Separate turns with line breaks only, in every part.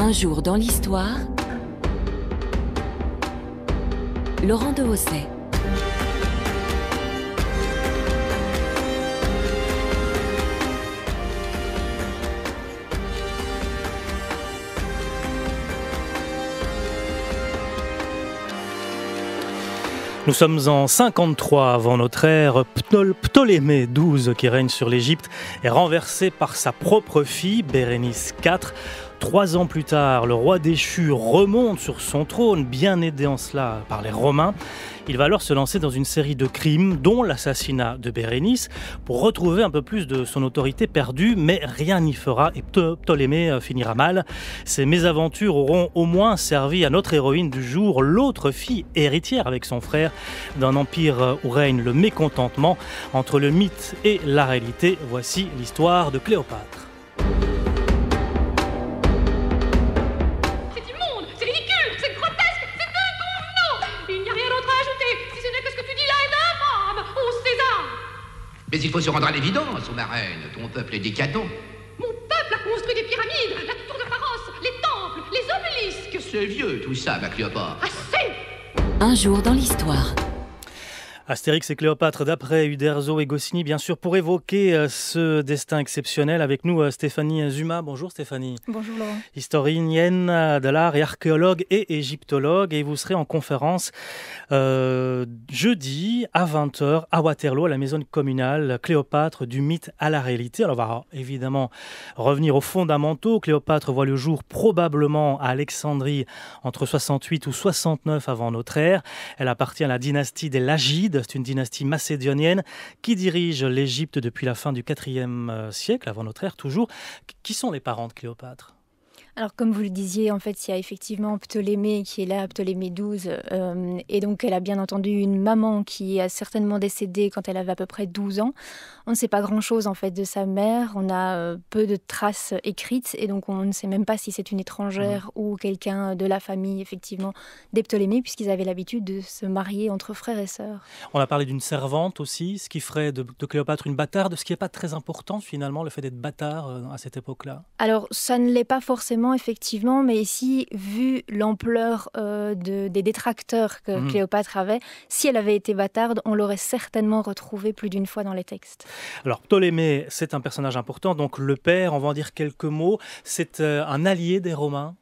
Un jour dans l'histoire, Laurent de Hosset.
Nous sommes en 53 avant notre ère. Ptolémée XII, qui règne sur l'Égypte, est renversé par sa propre fille, Bérénice IV. Trois ans plus tard, le roi déchu remonte sur son trône, bien aidé en cela par les Romains. Il va alors se lancer dans une série de crimes, dont l'assassinat de Bérénice, pour retrouver un peu plus de son autorité perdue, mais rien n'y fera et Ptolémée euh, finira mal. Ces mésaventures auront au moins servi à notre héroïne du jour, l'autre fille héritière avec son frère, d'un empire euh, où règne le mécontentement entre le mythe et la réalité. Voici l'histoire de Cléopâtre.
il faut se rendre à l'évidence, ma reine. Ton peuple est décadent. Mon peuple a construit des pyramides, la tour de Pharos, les temples, les obélisques. C'est vieux
tout ça, ma Cléopâtre. Assez
Un jour dans l'histoire.
Astérix et Cléopâtre d'après Uderzo et Goscinny, bien sûr, pour évoquer euh, ce destin exceptionnel. Avec nous, euh, Stéphanie Zuma. Bonjour Stéphanie. Bonjour Laurent. Historienne de l'art et archéologue et égyptologue. Et vous serez en conférence euh, jeudi à 20h à Waterloo, à la maison communale Cléopâtre du mythe à la réalité. Alors, on va évidemment revenir aux fondamentaux. Cléopâtre voit le jour probablement à Alexandrie entre 68 ou 69 avant notre ère. Elle appartient à la dynastie des Lagides c'est une dynastie macédonienne qui dirige l'Égypte depuis la fin du IVe euh, siècle, avant notre ère toujours. Qui sont les parents de Cléopâtre
alors comme vous le disiez, en fait, il y a effectivement Ptolémée qui est là, Ptolémée XII euh, et donc elle a bien entendu une maman qui a certainement décédé quand elle avait à peu près 12 ans. On ne sait pas grand-chose en fait de sa mère, on a euh, peu de traces écrites, et donc on ne sait même pas si c'est une étrangère mmh. ou quelqu'un de la famille effectivement des Ptolémées, puisqu'ils avaient l'habitude de se marier entre frères et sœurs.
On a parlé d'une servante aussi, ce qui ferait de, de Cléopâtre une bâtarde, ce qui n'est pas très important finalement, le fait d'être bâtard euh, à cette époque-là.
Alors ça ne l'est pas forcément effectivement, mais ici, vu l'ampleur euh, des détracteurs que mhm. Cléopâtre avait, si elle avait été bâtarde, on l'aurait certainement retrouvée plus d'une fois dans les textes.
Alors, Ptolémée, c'est un personnage important, donc le père, on va en dire quelques mots, c'est euh, un allié des Romains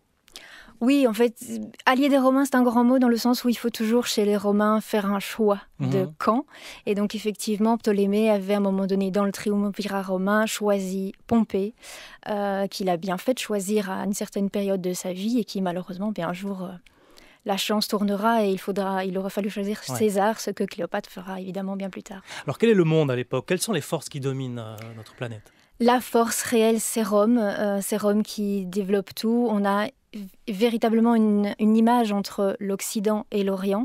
oui, en fait, allier des Romains, c'est un grand mot dans le sens où il faut toujours chez les Romains faire un choix de mhm. camp. Et donc, effectivement, Ptolémée avait à un moment donné, dans le triumvirat romain, choisi Pompée, euh, qu'il a bien fait de choisir à une certaine période de sa vie et qui, malheureusement, bien, un jour. Euh, la chance tournera et il faudra, il aura fallu choisir César, ce que Cléopâtre fera évidemment bien plus tard.
Alors quel est le monde à l'époque Quelles sont les forces qui dominent euh, notre planète
la force réelle sérum, euh, sérum qui développe tout. On a véritablement une image entre l'Occident et l'Orient.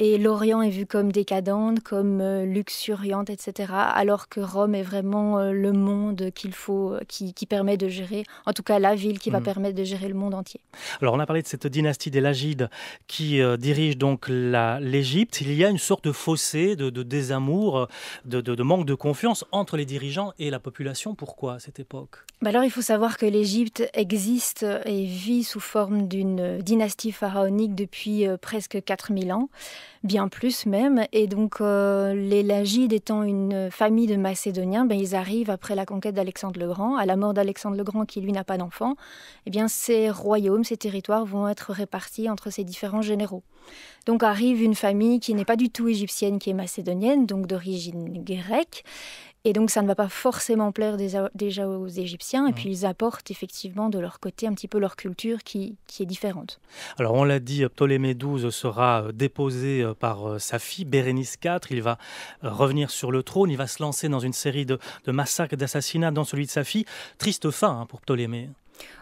Et l'Orient est vu comme décadente, comme euh, luxuriante, etc. Alors que Rome est vraiment euh, le monde qu'il faut, euh, qui, permet de gérer, en tout cas la ville qui va mm. permettre de gérer le monde entier.
Alors on a parlé de cette dynastie des Lagides qui dirige donc l'Égypte. Il y a une sorte de fossé, de, désamour, de, manque de confiance entre les dirigeants et la population. Pourquoi à cette époque
bah Alors il faut savoir que l'Égypte existe et vit sous forme d'une dynastie pharaonique depuis presque 4000 ans bien plus même. Et donc, euh, les Lagides étant une famille de Macédoniens, ben, ils arrivent après la conquête d'Alexandre le Grand, à la mort d'Alexandre le Grand, qui lui n'a pas d'enfant, et eh bien, ces royaumes, ces territoires vont être répartis entre ces différents généraux. Donc, arrive une famille qui n'est pas du tout égyptienne, qui est macédonienne, donc d'origine grecque, et donc ça ne va pas forcément plaire déjà aux Égyptiens. Et mmh. puis ils apportent effectivement de leur côté un petit peu leur culture qui, est différente.
Alors on l'a dit, Ptolémée XII sera euh, déposé euh, par euh, sa fille Bérénice IV. Il va revenir sur le trône. Il va se lancer dans une série de, massacres, d'assassinats, dans celui de sa fille. Triste fin hein, pour Ptolémée.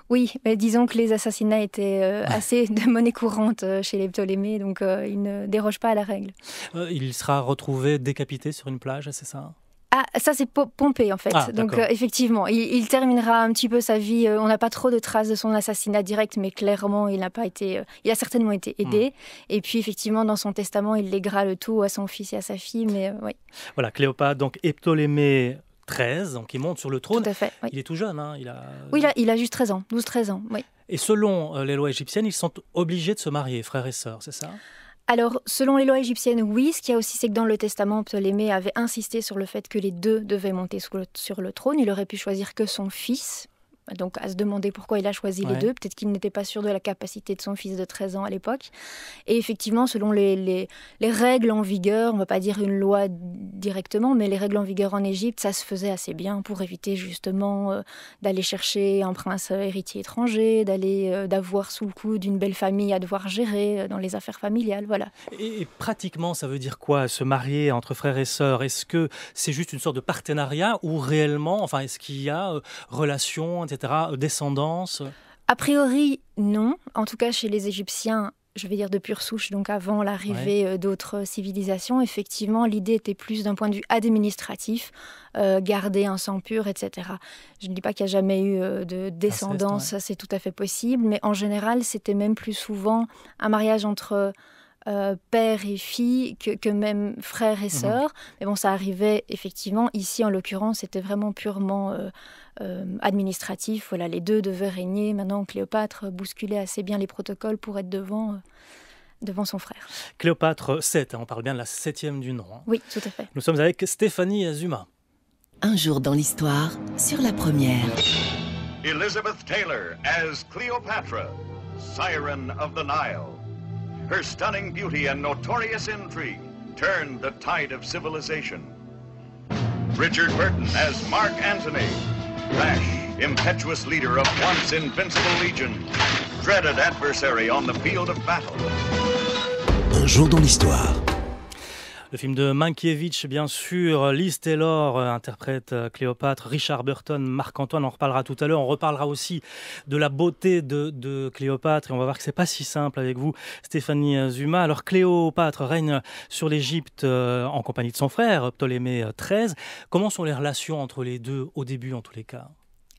Oui, mais disons que les assassinats étaient assez de monnaie courante chez les Ptolémées, donc il ne déroge pas à la règle.
il sera retrouvé décapité sur une plage, c'est ça
ah, ça c'est Pompée en fait. Ah, donc euh, effectivement, il, terminera un petit peu sa vie. Euh, on n'a pas trop de traces de son assassinat direct, mais clairement, il n'a pas été, euh, il a certainement été aidé. Hmm. Et puis effectivement, dans son testament, il léguera le tout à son fils et à sa fille. Mais oui.
Voilà, Cléopâtre donc et Ptolémée 13, donc il monte sur le trône. Tout à fait, Il est tout jeune. Hein, il a...
Oui, il a, juste 13 ans, 12-13 ans.
Et selon les lois égyptiennes, ils sont obligés de se marier, frère et sœurs, c'est ça
alors, selon les lois égyptiennes, oui. Ce qu'il y a aussi, c'est que dans le testament, Ptolémée avait insisté sur le fait que les deux devaient monter sur le trône. Il aurait pu choisir que son fils, donc à se demander pourquoi il a choisi les deux. Peut-être qu'il n'était pas sûr de la capacité de son fils de 13 ans à l'époque. Et effectivement, selon les, les, règles en vigueur, on ne va pas dire une loi directement, mais les règles en vigueur en Égypte, ça se faisait assez bien pour éviter justement euh, d'aller chercher un prince euh, héritier étranger, d'aller euh, d'avoir sous le coup d'une belle famille à devoir gérer dans les affaires familiales. Voilà.
Et, pratiquement, ça veut dire quoi se marier entre frères et sœurs Est-ce que c'est juste une sorte de partenariat ou réellement, enfin, est-ce qu'il y a relation, descendance
A priori, non. En tout cas, chez les Égyptiens, je vais dire de pure souche, donc avant l'arrivée euh, d'autres civilisations, effectivement, l'idée était plus d'un point de vue administratif, euh, garder un sang pur, etc. Je ne dis pas qu'il n'y a jamais eu euh, de descendance, c'est tout à fait possible, mais en général, c'était même plus souvent un mariage entre euh, père et fille que, même frère et mhm. sœur. Mais bon, ça arrivait effectivement. Ici, en l'occurrence, c'était vraiment purement euh, euh, administratif. Voilà, les deux devaient régner. Maintenant, Cléopâtre bousculait assez bien les protocoles pour être devant devant son frère.
Cléopâtre 7, hein, on parle bien de la septième du nom. Hein. Oui, tout à fait. Nous sommes avec Stéphanie Azuma. Un jour dans l'histoire, sur la première.
Elizabeth Taylor as Cleopatra, Siren of the Nile. Her stunning beauty and notorious intrigue turned the tide of civilization. Richard Burton as Mark Antony, rash, impetuous leader of once invincible legion, dreaded adversary on the field of battle.
Un jour dans l'histoire. Le film de Mankiewicz, bien sûr, Liz Taylor euh, interprète euh, Cléopâtre, Richard Burton, Marc-Antoine, on reparlera tout à l'heure. On reparlera aussi de la beauté de, Cléopâtre et on va voir que c'est pas si simple avec vous, Stéphanie Zuma. Alors, Cléopâtre règne sur l'Égypte euh, en compagnie de son frère, Ptolémée XIII. Comment sont les relations entre les deux au début, en tous les cas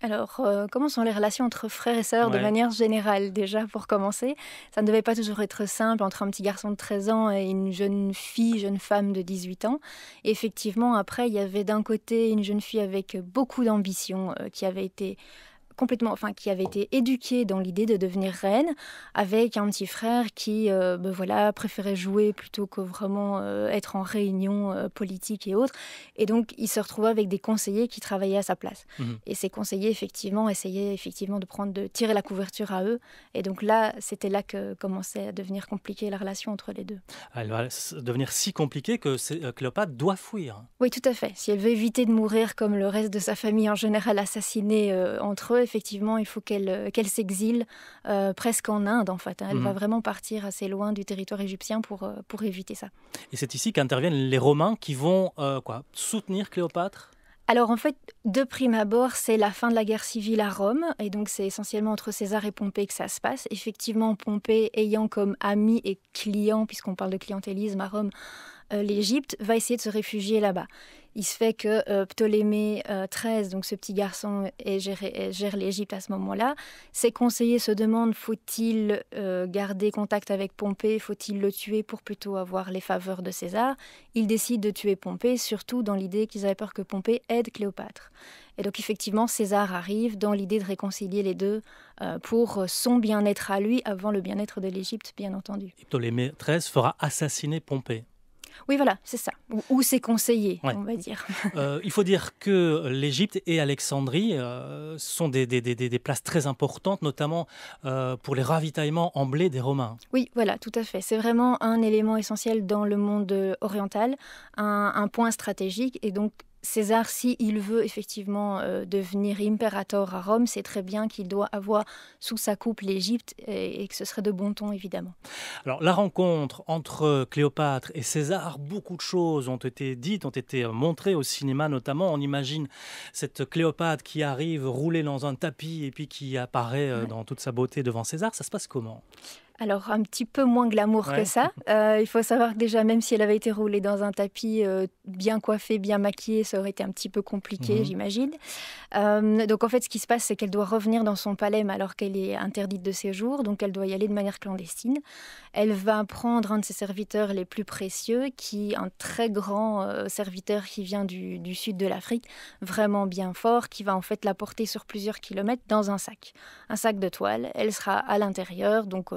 alors, euh, comment sont les relations entre frères et sœurs de manière générale déjà pour commencer Ça ne devait pas toujours être simple entre un petit garçon de 13 ans et une jeune fille, jeune femme de 18 ans. effectivement, après, il y avait d'un côté une jeune fille avec beaucoup d'ambition euh, qui avait été complètement, enfin qui avait été éduquée dans l'idée de devenir reine, avec un petit frère qui, euh, ben voilà, préférait jouer plutôt que vraiment euh, être en réunion euh, politique et autres. Et donc il se retrouvait avec des conseillers qui travaillaient à sa place. Mhm. Et ces conseillers effectivement essayaient effectivement de prendre, de tirer la couverture à eux. Et donc là, c'était là que commençait à devenir compliquée la relation entre les deux.
Ah, elle va devenir si compliquée que Cléopâtre doit fuir.
Oui, tout à fait. Si elle veut éviter de mourir comme le reste de sa famille en général assassinée entre eux, effectivement, il faut qu'elle euh, qu'elle s'exile euh, presque en Inde, en fait. Hein. Elle mhm. va vraiment partir assez loin du territoire égyptien pour, euh, pour éviter ça.
Et c'est ici qu'interviennent les Romains qui vont quoi, soutenir Cléopâtre
alors en fait, de prime abord, c'est la fin de la guerre civile à Rome, et donc c'est essentiellement entre César et Pompée que ça se passe. Effectivement, Pompée ayant comme ami et client, puisqu'on parle de clientélisme à Rome, euh, l'Égypte, va essayer de se réfugier là-bas. Il se fait que euh, Ptolémée XIII, euh, donc ce petit garçon, est gère l'Égypte à ce moment-là. Ses conseillers se demandent faut-il garder contact avec Pompée Faut-il le tuer pour plutôt avoir les faveurs de César Ils décident de tuer Pompée, surtout dans l'idée qu'ils avaient peur que Pompée aide Cléopâtre. Et donc effectivement, César arrive dans l'idée de réconcilier les deux pour son bien-être à lui avant le bien-être de l'Égypte, bien entendu.
Et Ptolémée XIII fera assassiner Pompée.
Oui, voilà, c'est ça. Ou, c'est conseillé, on va dire.
Euh, il faut dire que l'Égypte et Alexandrie euh, sont des, des, places très importantes, notamment euh, pour les ravitaillements en blé des Romains.
Oui, voilà, tout à fait. C'est vraiment un élément essentiel dans le monde oriental, un point stratégique. Et donc, César, si il veut effectivement euh, devenir impérateur à Rome, c'est très bien qu'il doit avoir sous sa coupe l'Égypte et, que ce serait de bon ton, évidemment.
Alors, la rencontre entre Cléopâtre et César, beaucoup de choses ont été dites, ont été montrées au cinéma notamment. On imagine cette Cléopâtre qui arrive roulée dans un tapis et puis qui apparaît euh, dans toute sa beauté devant César. Ça se passe comment
alors, un petit peu moins glamour que ça. Euh, il faut savoir que déjà, même si elle avait été roulée dans un tapis euh, bien coiffé, bien maquillé, ça aurait été un petit peu compliqué, mhm. j'imagine. Euh, donc, en fait, ce qui se passe, c'est qu'elle doit revenir dans son palais, mais alors qu'elle est interdite de séjour, donc elle doit y aller de manière clandestine. Elle va prendre un de ses serviteurs les plus précieux, qui est un très grand serviteur qui vient du sud de l'Afrique, vraiment bien fort, qui va en fait la porter sur plusieurs kilomètres dans un sac. Un sac de toile, elle sera à l'intérieur, donc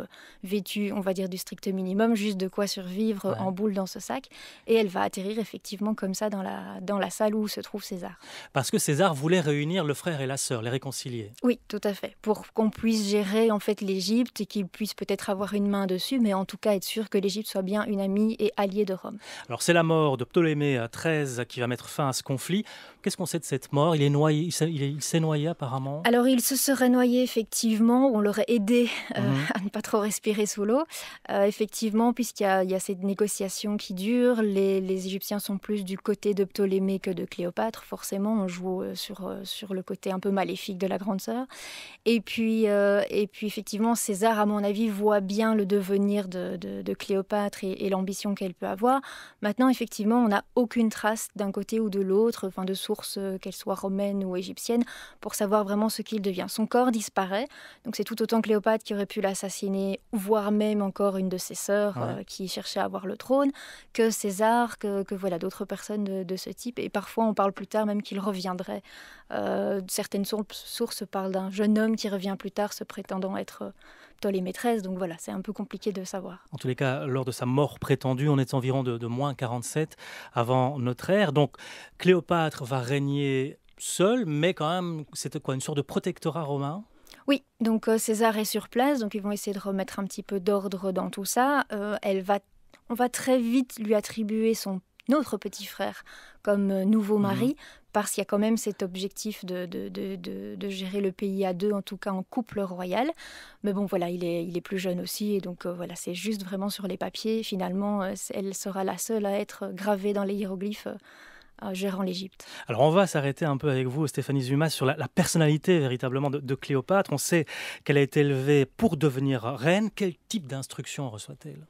vêtue, on va dire, du strict minimum, juste de quoi survivre en boule dans ce sac. Et elle va atterrir effectivement comme ça dans la, dans la salle où se trouve César.
Parce que César voulait réunir le frère et la sœur, les réconcilier.
Oui, tout à fait. Pour qu'on puisse gérer en fait l'Égypte et qu'il puisse peut-être avoir une main dessus, mais en tout cas être sûr que l'Égypte soit bien une amie et alliée de Rome.
Alors c'est la mort de Ptolémée XIII euh, qui va mettre fin à ce conflit. Qu'est-ce qu'on sait de cette mort Il est noyé, il s'est noyé apparemment.
Alors il se serait noyé effectivement, on l'aurait aidé euh, mhm. à ne pas trop respirer respirer sous l'eau. Euh, effectivement, puisqu'il y, a ces négociations qui durent, les, Égyptiens sont plus du côté de Ptolémée que de Cléopâtre. Forcément, on joue euh, sur, euh, sur le côté un peu maléfique de la grande sœur. Et puis, et puis effectivement, César, à mon avis, voit bien le devenir de, Cléopâtre et, l'ambition qu'elle peut avoir. Maintenant, effectivement, on n'a aucune trace d'un côté ou de l'autre, enfin de source, qu'elle soit romaine ou égyptienne, pour savoir vraiment ce qu'il devient. Son corps disparaît, donc c'est tout autant Cléopâtre qui aurait pu l'assassiner voire même encore une de ses sœurs euh, qui cherchait à avoir le trône, que César, que, voilà d'autres personnes de, ce type. Et parfois, on parle plus tard même qu'il reviendrait. Euh, certaines sources parlent d'un jeune homme qui revient plus tard, se prétendant être euh, les Donc voilà, c'est un peu compliqué de savoir.
En tous les cas, lors de sa mort prétendue, on est environ de, moins 47 avant notre ère. Donc Cléopâtre va régner seule, mais quand même, c'était quoi une sorte de protectorat romain
oui, donc euh, César est sur place, donc ils vont essayer de remettre un petit peu d'ordre dans tout ça. Euh, elle va, on va très vite lui attribuer son autre petit frère comme euh, nouveau mhm. mari, parce qu'il y a quand même cet objectif de, gérer le pays à deux, en tout cas en couple royal. Mais bon, voilà, il est, plus jeune aussi, et donc voilà, c'est juste vraiment sur les papiers. Finalement, elle sera la seule à être gravée dans les hiéroglyphes euh, gérant l'Égypte.
Alors on va s'arrêter un peu avec vous, Stéphanie Zuma, sur la, personnalité véritablement de, Cléopâtre. On sait qu'elle a été élevée pour devenir reine. Quel type d'instruction reçoit-elle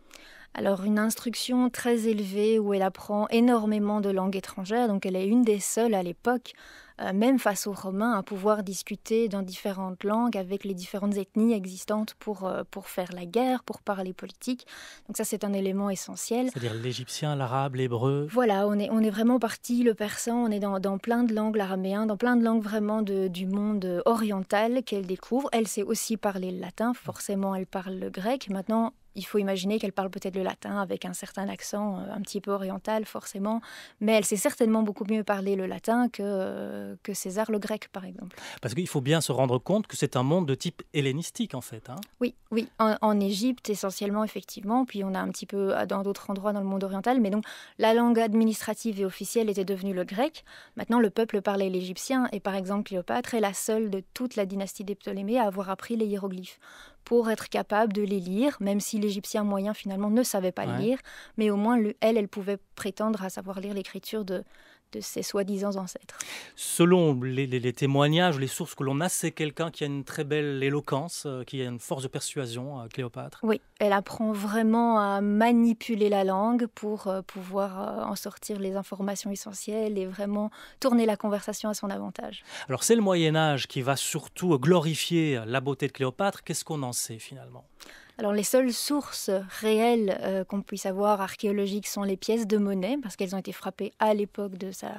alors une instruction très élevée où elle apprend énormément de langues étrangères, donc elle est une des seules à l'époque euh, même face aux Romains, à pouvoir discuter dans différentes langues avec les différentes ethnies existantes pour, euh, pour faire la guerre, pour parler politique. Donc ça, c'est un élément essentiel. C'est-à-dire
l'égyptien, l'arabe, l'hébreu.
Voilà, on est, on est vraiment parti, le persan, on est dans, plein de langues, l'araméen, dans plein de langues vraiment du monde oriental qu'elle découvre. Elle sait aussi parler le latin, forcément elle parle le grec. Maintenant, il faut imaginer qu'elle parle peut-être le latin avec un certain accent euh, un petit peu oriental forcément, mais elle sait certainement beaucoup mieux parler le latin que, que César le grec, par exemple.
Parce qu'il faut bien se rendre compte que c'est un monde de type hellénistique, en fait. Hein.
oui, oui, en Égypte essentiellement, effectivement, puis on a un petit peu euh, dans d'autres endroits dans le monde oriental, mais donc la langue administrative et officielle était devenue le grec. Maintenant, le peuple parlait l'égyptien, et par exemple, Cléopâtre est la seule de toute la dynastie des Ptolémées à avoir appris les hiéroglyphes pour être capable de les lire, même si l'Égyptien moyen finalement ne savait pas lire, mais au moins elle, elle pouvait prétendre à savoir lire l'écriture de, de ses soi-disant ancêtres.
Selon les, témoignages, les sources que l'on a, c'est quelqu'un qui a une très belle éloquence, euh, qui a une force de persuasion, euh, Cléopâtre. Oui,
elle apprend vraiment à manipuler la langue pour euh, pouvoir en sortir les informations essentielles et vraiment tourner la conversation à son avantage.
Alors c'est le Moyen Âge qui va surtout glorifier la beauté de Cléopâtre. Qu'est-ce qu'on en sait finalement
alors les seules sources réelles euh, qu'on puisse avoir archéologiques sont les pièces de monnaie, parce qu'elles ont été frappées à l'époque de sa,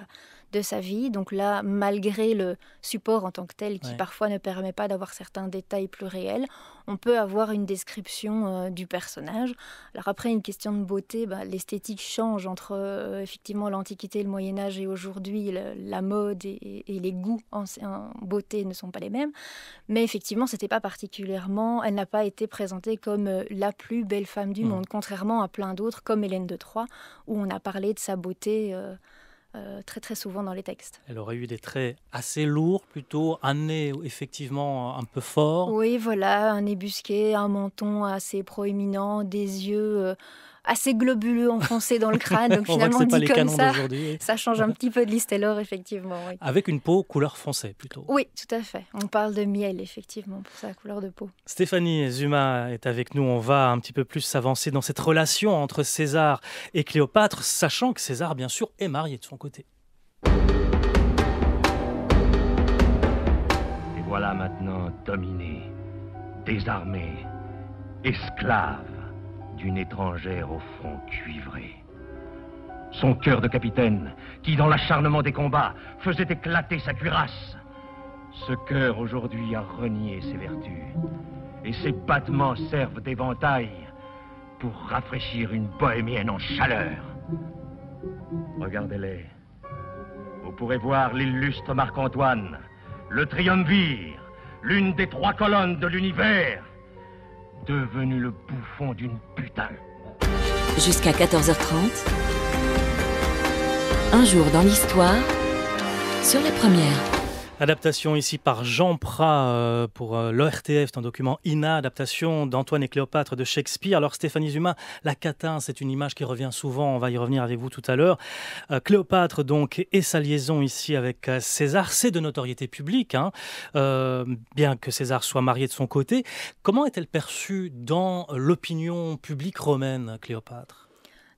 de sa vie. Donc là, malgré le support en tant que tel, qui parfois ne permet pas d'avoir certains détails plus réels, on peut avoir une description euh, du personnage. Alors après, une question de beauté, bah, l'esthétique change entre euh, effectivement l'Antiquité, le Moyen Âge et aujourd'hui, la mode et, les goûts en, beauté ne sont pas les mêmes. Mais effectivement, c'était pas particulièrement, elle n'a pas été présentée comme euh, la plus belle femme du mmh. monde, contrairement à plein d'autres comme Hélène de Troyes, où on a parlé de sa beauté. Euh, très très souvent dans les textes.
Elle aurait eu des traits assez lourds, plutôt un nez effectivement euh, un peu fort.
Oui, voilà, un nez busqué, un menton assez proéminent, des yeux euh, assez globuleux enfoncé dans le crâne. Donc finalement, dit comme ça, ça change un petit peu de l'or, effectivement.
Avec une peau couleur foncée plutôt.
Oui, tout à fait. On parle de miel, effectivement, pour sa couleur de peau.
Stéphanie Zuma est avec nous. On va un petit peu plus s'avancer dans cette relation entre César et Cléopâtre, sachant que César, bien sûr, est marié de son côté. Et voilà maintenant dominé, désarmé, esclave d'une étrangère au front cuivré. Son cœur de capitaine, qui dans l'acharnement des combats faisait éclater sa cuirasse. Ce cœur aujourd'hui a renié ses vertus, et ses battements servent d'éventail pour rafraîchir une bohémienne en chaleur. Regardez-les. Vous pourrez voir l'illustre Marc-Antoine, le triumvir, l'une des trois colonnes de l'univers, devenu le bouffon d'une putain. Jusqu'à 14h30,
un jour dans l'histoire, sur les première.
Adaptation ici par Jean Prat euh, pour euh, l'ORTF, c'est un document INA, adaptation d'Antoine et Cléopâtre de Shakespeare. Alors Stéphanie Zuma, la catin, c'est une image qui revient souvent, on va y revenir avec vous tout à l'heure. Euh, Cléopâtre donc et sa liaison ici avec César, c'est de notoriété publique, hein. bien que César soit marié de son côté. Comment est-elle perçue dans l'opinion publique romaine, Cléopâtre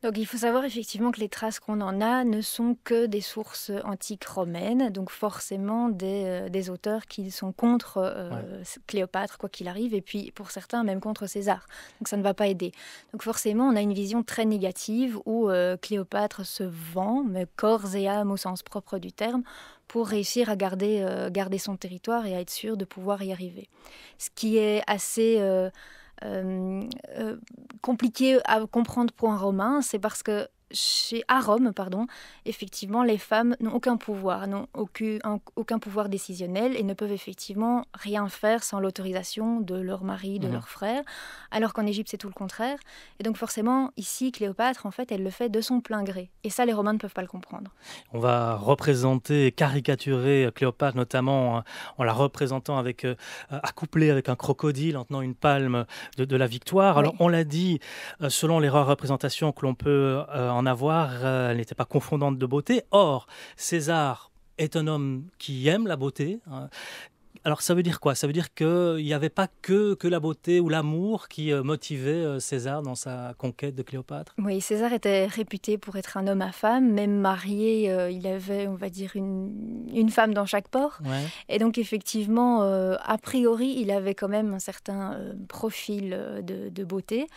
donc il faut savoir effectivement que les traces qu'on en a ne sont que des sources antiques romaines, donc forcément des, euh, auteurs qui sont contre euh, Cléopâtre, quoi qu'il arrive, et puis pour certains même contre César. Donc ça ne va pas aider. Donc forcément on a une vision très négative où euh, Cléopâtre se vend, mais corps et âme au sens propre du terme, pour réussir à garder, garder son territoire et à être sûr de pouvoir y arriver. Ce qui est assez... Euh, euh, compliqué à comprendre pour un Romain, c'est parce que chez, à Rome, pardon, effectivement, les femmes n'ont aucun pouvoir, n'ont aucun, pouvoir décisionnel et ne peuvent effectivement rien faire sans l'autorisation de leur mari, de mhm. leur frère, alors qu'en Égypte, c'est tout le contraire. Et donc, forcément, ici, Cléopâtre, en fait, elle le fait de son plein gré. Et ça, les Romains ne peuvent pas le comprendre.
On va représenter, caricaturer euh, Cléopâtre, notamment euh, en la représentant avec, euh, accouplée avec un crocodile, en tenant une palme de, la victoire. Alors, on l'a dit, selon les rares représentations que l'on peut en avoir, euh, elle n'était pas confondante de beauté. Or, César est un homme qui aime la beauté. Hein. Alors ça veut dire quoi Ça veut dire qu'il n'y avait pas que, que la beauté ou l'amour qui euh, motivait euh, César dans sa conquête de Cléopâtre
Oui, César était réputé pour être un homme à femme, même marié, il avait, on va dire, une, femme dans chaque port. Et donc effectivement, a priori, il avait quand même un certain profil de beauté.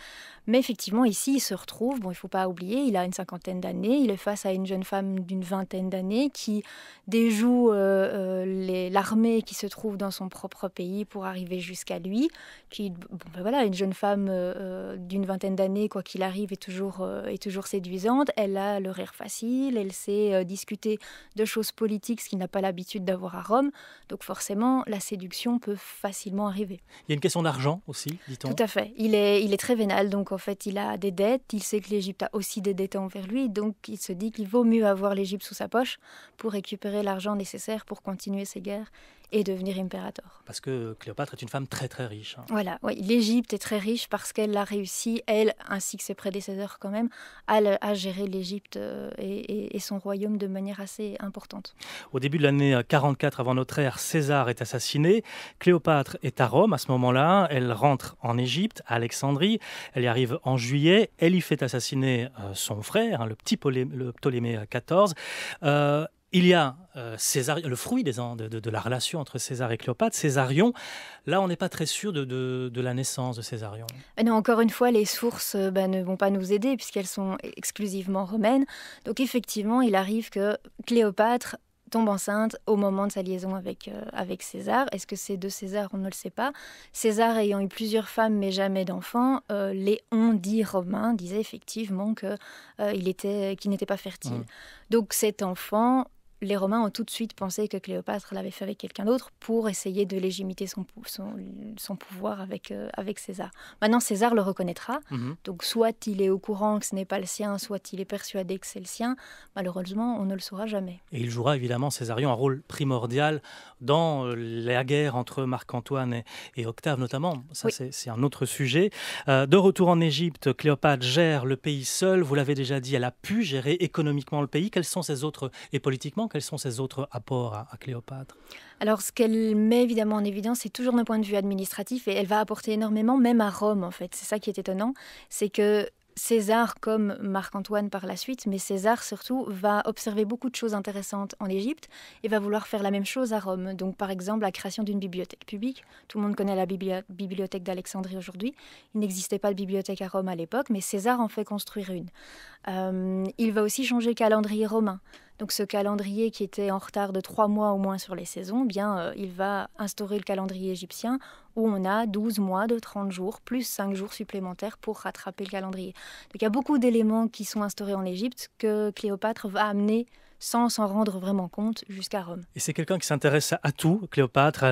Mais effectivement, ici, il se retrouve, bon, il ne faut pas oublier, il a une cinquantaine d'années, il est face à une jeune femme d'une vingtaine d'années qui déjoue euh, euh, l'armée qui se trouve dans son propre pays pour arriver jusqu'à lui, qui, ben voilà, une jeune femme euh, d'une vingtaine d'années, quoi qu'il arrive, est toujours, est toujours séduisante, elle a le rire facile, elle sait discuter de choses politiques, ce qu'il n'a pas l'habitude d'avoir à Rome, donc forcément, la séduction peut facilement arriver.
Il y a une question d'argent aussi, dit-on Tout à
fait, il est, il est très vénal, donc en fait il a des dettes, il sait que l'Égypte a aussi des dettes envers lui, donc il se dit qu'il vaut mieux avoir l'Égypte sous sa poche pour récupérer l'argent nécessaire pour continuer ses guerres et devenir impérator.
Parce que Cléopâtre est une femme très très riche. Hein.
Voilà, oui, l'Égypte est très riche parce qu'elle a réussi, elle ainsi que ses prédécesseurs quand même, à, gérer l'Égypte euh, et, son royaume de manière assez importante.
Au début de l'année 44 euh, avant notre ère, César est assassiné. Cléopâtre est à Rome à ce moment-là. Elle rentre en Égypte, à Alexandrie. Elle y arrive en juillet. Elle y fait assassiner euh, son frère, hein, le petit Ptolémée XIV il y a euh, le fruit des, de, de, la relation entre César et Cléopâtre, Césarion. Là, on n'est pas très sûr de, la naissance de Césarion.
Euh, encore une fois, les sources euh, bah, ne vont pas nous aider puisqu'elles sont exclusivement romaines. Donc effectivement, il arrive que Cléopâtre tombe enceinte au moment de sa liaison avec, César. Est-ce que c'est de César On ne le sait pas. César ayant eu plusieurs femmes mais jamais d'enfants, les on romains disaient effectivement qu'il n'était pas fertile. Mmh. Donc cet enfant les Romains ont tout de suite pensé que Cléopâtre l'avait fait avec quelqu'un d'autre pour essayer de légimiter son, son, pouvoir avec, euh, avec César. Maintenant, César le reconnaîtra. Mhm. Donc, soit il est au courant que ce n'est pas le sien, soit il est persuadé que c'est le sien. Malheureusement, on ne le saura jamais.
Et il jouera évidemment, Césarion, un rôle primordial dans euh, la guerre entre Marc-Antoine et, Octave, notamment. Ça, c'est un autre sujet. Euh, de retour en Égypte, Cléopâtre gère le pays seul. Vous l'avez déjà dit, elle a pu gérer économiquement le pays. Quels sont ses autres, et politiquement, quels sont ses autres apports à, Cléopâtre
Alors, ce qu'elle met évidemment en évidence, c'est toujours d'un point de vue administratif, et elle va apporter énormément, même à Rome, en fait. C'est ça qui est étonnant, c'est que César, comme Marc-Antoine par la suite, mais César surtout, va observer beaucoup de choses intéressantes en Égypte et va vouloir faire la même chose à Rome. Donc par exemple la création d'une bibliothèque publique. Tout le monde connaît la bibliothèque d'Alexandrie aujourd'hui. Il n'existait pas de bibliothèque à Rome à l'époque, mais César en fait construire une. Euh, il va aussi changer le calendrier romain. Donc ce calendrier qui était en retard de trois mois au moins sur les saisons, eh bien euh, il va instaurer le calendrier égyptien où on a 12 mois de 30 jours plus 5 jours supplémentaires pour rattraper le calendrier. Donc il y a beaucoup d'éléments qui sont instaurés en Égypte que Cléopâtre va amener sans s'en rendre vraiment compte jusqu'à Rome.
Et c'est quelqu'un qui s'intéresse à tout, Cléopâtre,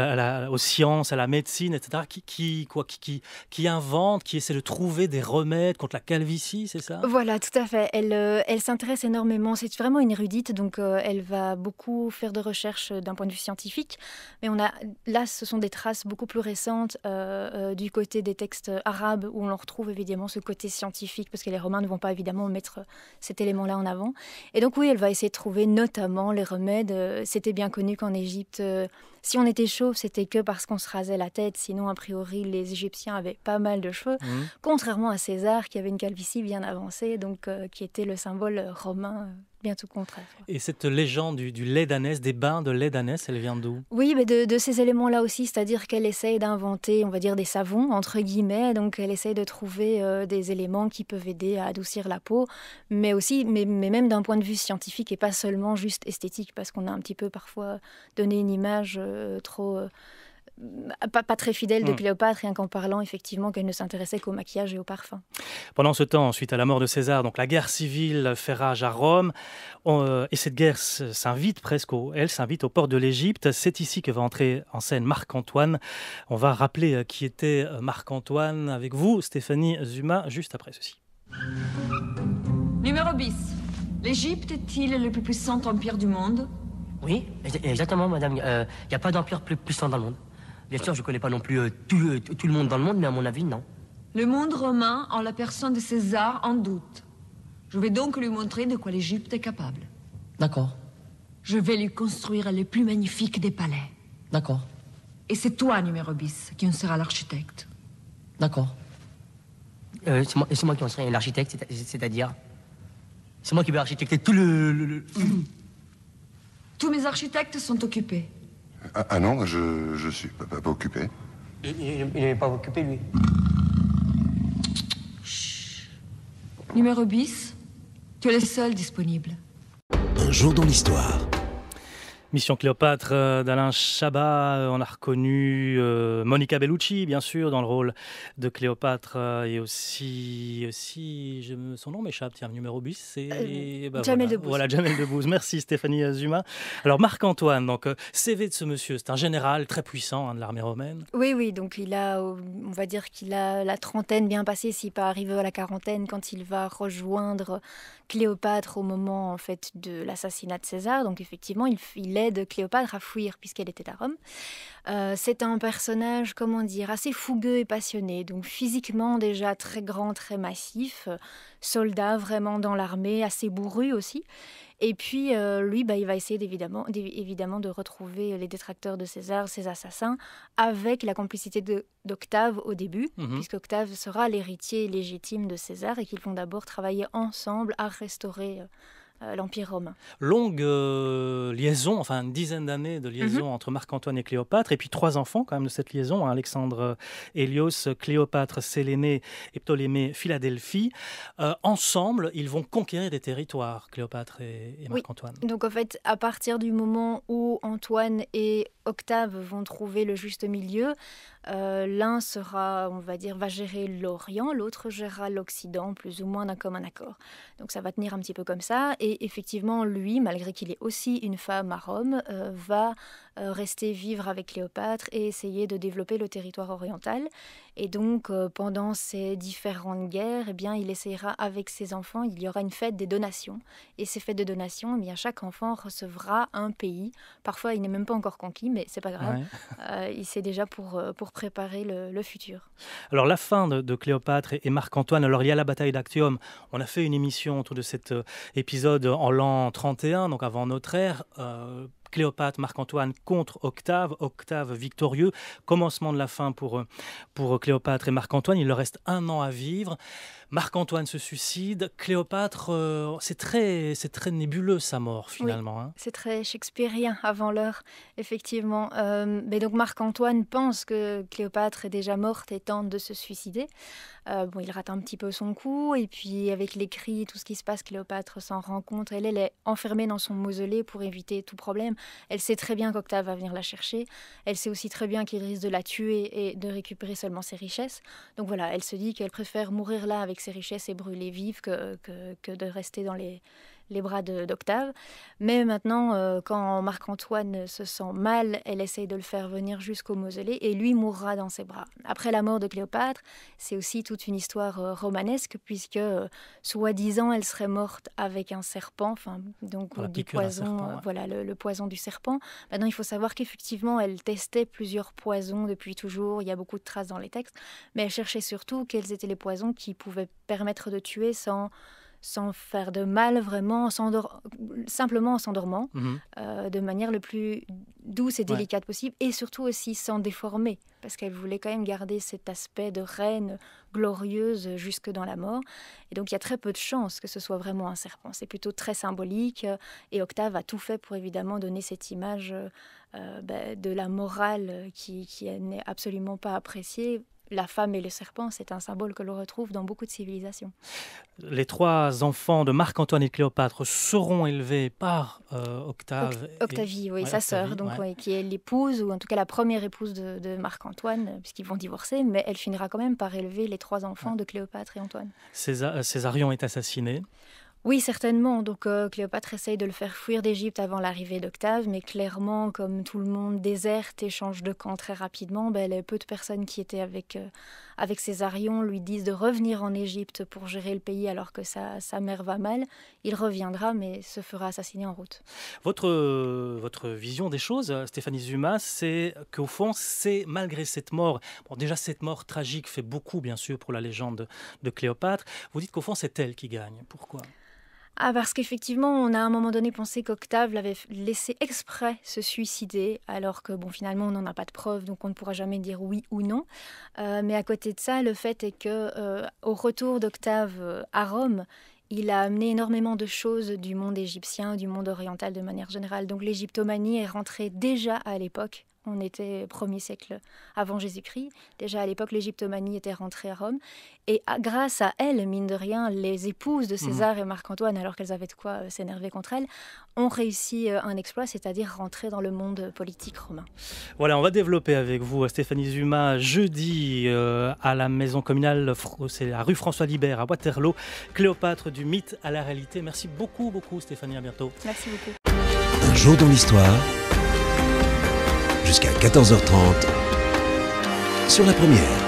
aux sciences, à la médecine, etc., qui, quoi, qui, qui, invente, qui essaie de trouver des remèdes contre la calvitie, c'est ça
Voilà, tout à fait. Elle, euh, elle s'intéresse énormément. C'est vraiment une érudite, donc euh, elle va beaucoup faire de recherches euh, d'un point de vue scientifique. Mais on a, là, ce sont des traces beaucoup plus récentes du côté des textes arabes où on retrouve évidemment ce côté scientifique, parce que les Romains ne vont pas évidemment mettre cet élément-là en avant. Et donc oui, elle va essayer de trouver notamment les remèdes. Euh, c'était bien connu qu'en Égypte, euh, si on était chauve, c'était que parce qu'on se rasait la tête. Sinon, a priori, les Égyptiens avaient pas mal de cheveux, mmh. contrairement à César qui avait une calvitie bien avancée, donc euh, qui était le symbole romain
et cette légende du, lait d'Anès, des bains de lait d'Anès, elle vient d'où
Oui, mais de, ces éléments-là aussi, c'est-à-dire qu'elle essaye d'inventer, on va dire, des savons, entre guillemets, donc elle essaye de trouver euh, des éléments qui peuvent aider à adoucir la peau, mais aussi, mais, même d'un point de vue scientifique et pas seulement juste esthétique, parce qu'on a un petit peu parfois donné une image euh, trop... Euh, pas, très fidèle hmm. de Cléopâtre, rien qu'en parlant effectivement qu'elle ne s'intéressait qu'au maquillage et au parfum.
Pendant ce temps, suite à la mort de César, donc la guerre civile fait rage à Rome, euh, et cette guerre s'invite presque, au, elle s'invite aux portes de l'Égypte. C'est ici que va entrer en scène Marc-Antoine. On va rappeler euh, qui était euh, Marc-Antoine avec vous, Stéphanie Zuma, juste après ceci.
Numéro 10. L'Égypte est-il le plus puissant empire du monde
Oui, exactement, madame. Il n'y a pas d'empire plus puissant dans le monde. Bien sûr, je connais pas non plus euh, tout, le monde dans le monde, mais à mon avis, non.
Le monde romain, en la personne de César, en doute. Je vais donc lui montrer de quoi l'Égypte est capable.
D'accord. Je
vais lui construire le plus magnifique des palais. D'accord. Et c'est toi, numéro bis, qui en sera l'architecte.
D'accord. Euh, c'est moi, qui en serai l'architecte, c'est-à-dire C'est moi qui vais architecter tout le... Tous mes architectes sont occupés. Ah, ah, non, je, je suis pas, pas occupé. Il n'est pas occupé, lui.
Chut. Numéro bis, tu es le seul disponible.
Un jour dans l'histoire. Mission Cléopâtre euh, d'Alain Chabat, euh, on a reconnu euh, Monica Bellucci, bien sûr, dans le rôle de Cléopâtre, et aussi, aussi je me... son nom m'échappe, tiens, numéro bus, c'est... Bah, Jamel voilà. Debbouze. Voilà, Jamel Debbouze, merci Stéphanie Azuma. Alors Marc-Antoine, donc CV de ce monsieur, c'est un général très puissant hein, de l'armée romaine.
Oui, oui, donc il a, on va dire qu'il a la trentaine bien passée, s'il pas arrivé à la quarantaine, quand il va rejoindre Cléopâtre au moment en fait de l'assassinat de César. Donc effectivement, il, aide Cléopâtre à fuir puisqu'elle était à Rome. Euh, c'est un personnage, comment dire, assez fougueux et passionné. Donc physiquement déjà très grand, très massif, soldat vraiment dans l'armée, assez bourru aussi. Et puis, euh, lui, bah, il va essayer évidemment, évidemment de retrouver les détracteurs de César, ses assassins, avec la complicité d'Octave au début, mhm. puisque Octave sera l'héritier légitime de César et qu'ils vont d'abord travailler ensemble à restaurer. Euh, euh, l'Empire romain.
Longue euh, liaison, enfin une dizaine d'années de liaison mhm. entre Marc-Antoine et Cléopâtre, et puis trois enfants quand même de cette liaison, hein, Alexandre Hélios, Cléopâtre, Sélénée et Ptolémée Philadelphie. Euh, ensemble, ils vont conquérir des territoires, Cléopâtre et, Marc-Antoine.
Donc en fait, à partir du moment où Antoine et Octave vont trouver le juste milieu, euh, l'un sera, on va dire, va gérer l'Orient, l'autre gérera l'Occident, plus ou moins d'un commun accord. Donc ça va tenir un petit peu comme ça. Et effectivement, lui, malgré qu'il est aussi une femme à Rome, euh, va euh, rester vivre avec Cléopâtre et essayer de développer le territoire oriental. Et donc, euh, pendant ces différentes guerres, eh bien, il essaiera avec ses enfants, il y aura une fête des donations. Et ces fêtes de donations, eh bien, chaque enfant recevra un pays. Parfois, il n'est même pas encore conquis, mais c'est pas grave. Euh, il sait déjà pour, pour préparer le, futur.
Alors, la fin de, Cléopâtre et, Marc-Antoine, alors il y a la bataille d'Actium. On a fait une émission autour de cet épisode en l'an 31, donc avant notre ère. Cléopâtre, Marc-Antoine contre Octave, Octave victorieux, commencement de la fin pour, euh, pour Cléopâtre et Marc-Antoine, il leur reste un an à vivre, Marc-Antoine se suicide, Cléopâtre, euh, c'est très, très nébuleux sa mort finalement. Hein. C'est
très shakespearien avant l'heure, effectivement. Euh, mais donc Marc-Antoine pense que Cléopâtre est déjà morte et tente de se suicider. Euh, il rate un petit peu son coup, et puis avec les cris, tout ce qui se passe, Cléopâtre s'en rend compte. Elle, est enfermée dans son mausolée pour éviter tout problème. Elle sait très bien qu'Octave va venir la chercher. Elle sait aussi très bien qu'il risque de la tuer et de récupérer seulement ses richesses. Donc voilà, elle se dit qu'elle préfère mourir là avec ses richesses et brûler vive que de rester dans les les bras d'Octave. Mais maintenant, euh, quand Marc-Antoine se sent mal, elle essaye de le faire venir jusqu'au mausolée et lui mourra dans ses bras. Après la mort de Cléopâtre, c'est aussi toute une histoire euh, romanesque, puisque euh, soi-disant elle serait morte avec un serpent, enfin, donc du poison, voilà le, le, poison du serpent. Maintenant, il faut savoir qu'effectivement, elle testait plusieurs poisons depuis toujours, il y a beaucoup de traces dans les textes, mais elle cherchait surtout quels étaient les poisons qui pouvaient permettre de tuer sans sans faire de mal vraiment, simplement en s'endormant, mhm. euh, de manière le plus douce et délicate possible, et surtout aussi sans déformer, parce qu'elle voulait quand même garder cet aspect de reine glorieuse jusque dans la mort. Et donc il y a très peu de chances que ce soit vraiment un serpent. C'est plutôt très symbolique, euh, et Octave a tout fait pour évidemment donner cette image euh, bah, de la morale qui n'est absolument pas appréciée la femme et le serpent, c'est un symbole que l'on retrouve dans beaucoup de civilisations.
Les trois enfants de Marc-Antoine et de Cléopâtre seront élevés par euh, Octave. Octavie, oui, sa sœur,
qui est l'épouse, ou en tout cas la première épouse de, Marc-Antoine, puisqu'ils vont divorcer, mais elle finira quand même par élever les trois enfants de Cléopâtre et Antoine.
César, euh, Césarion est assassiné.
Oui, certainement. Donc euh, Cléopâtre essaye de le faire fuir d'Égypte avant l'arrivée d'Octave, mais clairement, comme tout le monde déserte et change de camp très rapidement, ben, peu de personnes qui étaient euh, avec, Césarion lui disent de revenir en Égypte pour gérer le pays alors que sa, mère va mal. Il reviendra, mais se fera assassiner en
route. Votre, euh, votre vision des choses, Stéphanie Zuma, c'est qu'au fond, c'est malgré cette mort, bon, déjà cette mort tragique fait beaucoup, bien sûr, pour la légende de Cléopâtre, vous dites qu'au fond, c'est elle qui gagne. Pourquoi
ah, parce qu'effectivement, on a à un moment donné pensé qu'Octave l'avait laissé exprès se suicider, alors que, bon, finalement, on n'en a pas de preuves, donc on ne pourra jamais dire oui ou non. Euh, mais à côté de ça, le fait est que, euh, au retour d'Octave euh, à Rome, il a amené énormément de choses du monde égyptien, du monde oriental de manière générale. Donc l'égyptomanie est rentrée déjà à l'époque on était premier siècle avant Jésus-Christ. Déjà à l'époque, l'Égyptomanie était rentrée à Rome. Et ah, grâce à elle, mine de rien, les épouses de César et Marc-Antoine, alors qu'elles avaient de quoi euh, s'énerver contre elles, ont réussi euh, un exploit, c'est-à-dire rentrer dans le monde politique romain.
Voilà, on va développer avec vous euh, Stéphanie Zuma jeudi à la maison communale, c'est la rue François Libert à Waterloo, Cléopâtre du mythe à la réalité. Merci beaucoup, beaucoup Stéphanie, à bientôt. Merci beaucoup. Un jour dans l'histoire jusqu'à 14h30 sur la première.